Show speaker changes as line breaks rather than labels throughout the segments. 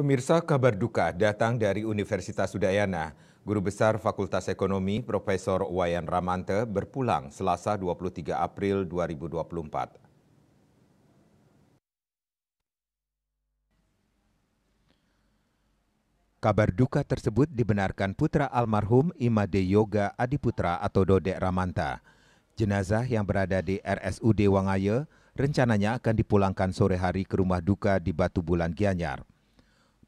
Pemirsa kabar duka datang dari Universitas Udayana. Guru Besar Fakultas Ekonomi Profesor Wayan Ramante berpulang Selasa 23 April 2024. Kabar duka tersebut dibenarkan putra almarhum Imade Yoga Adiputra atau Dodek Ramanta. Jenazah yang berada di RSUD Wangaya rencananya akan dipulangkan sore hari ke rumah duka di Batu Bulan Gianyar.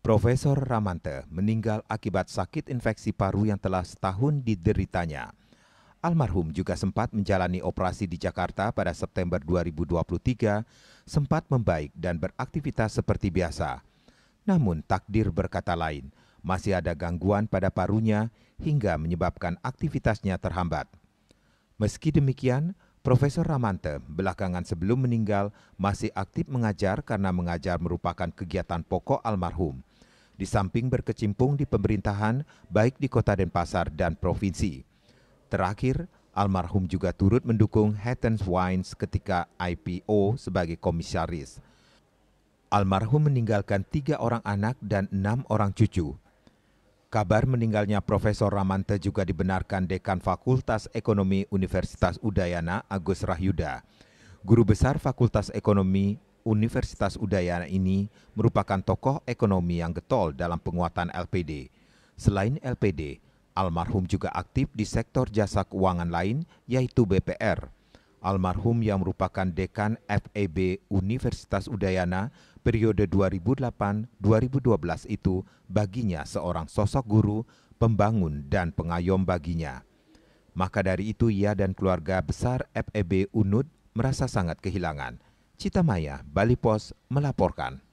Profesor Ramante meninggal akibat sakit infeksi paru yang telah setahun dideritanya. Almarhum juga sempat menjalani operasi di Jakarta pada September 2023, sempat membaik dan beraktivitas seperti biasa. Namun takdir berkata lain, masih ada gangguan pada parunya hingga menyebabkan aktivitasnya terhambat. Meski demikian, Profesor Ramante belakangan sebelum meninggal masih aktif mengajar karena mengajar merupakan kegiatan pokok almarhum di samping berkecimpung di pemerintahan baik di kota Denpasar dan provinsi. Terakhir, almarhum juga turut mendukung Hattens Wines ketika IPO sebagai komisaris. Almarhum meninggalkan tiga orang anak dan enam orang cucu. Kabar meninggalnya Profesor Ramante juga dibenarkan Dekan Fakultas Ekonomi Universitas Udayana Agus Rahyuda. Guru Besar Fakultas Ekonomi Universitas Udayana ini merupakan tokoh ekonomi yang getol dalam penguatan LPD. Selain LPD, almarhum juga aktif di sektor jasa keuangan lain yaitu BPR. Almarhum yang merupakan dekan FEB Universitas Udayana periode 2008-2012 itu baginya seorang sosok guru, pembangun dan pengayom baginya. Maka dari itu ia dan keluarga besar FEB UNUD merasa sangat kehilangan Cita Maya, Bali Pos melaporkan.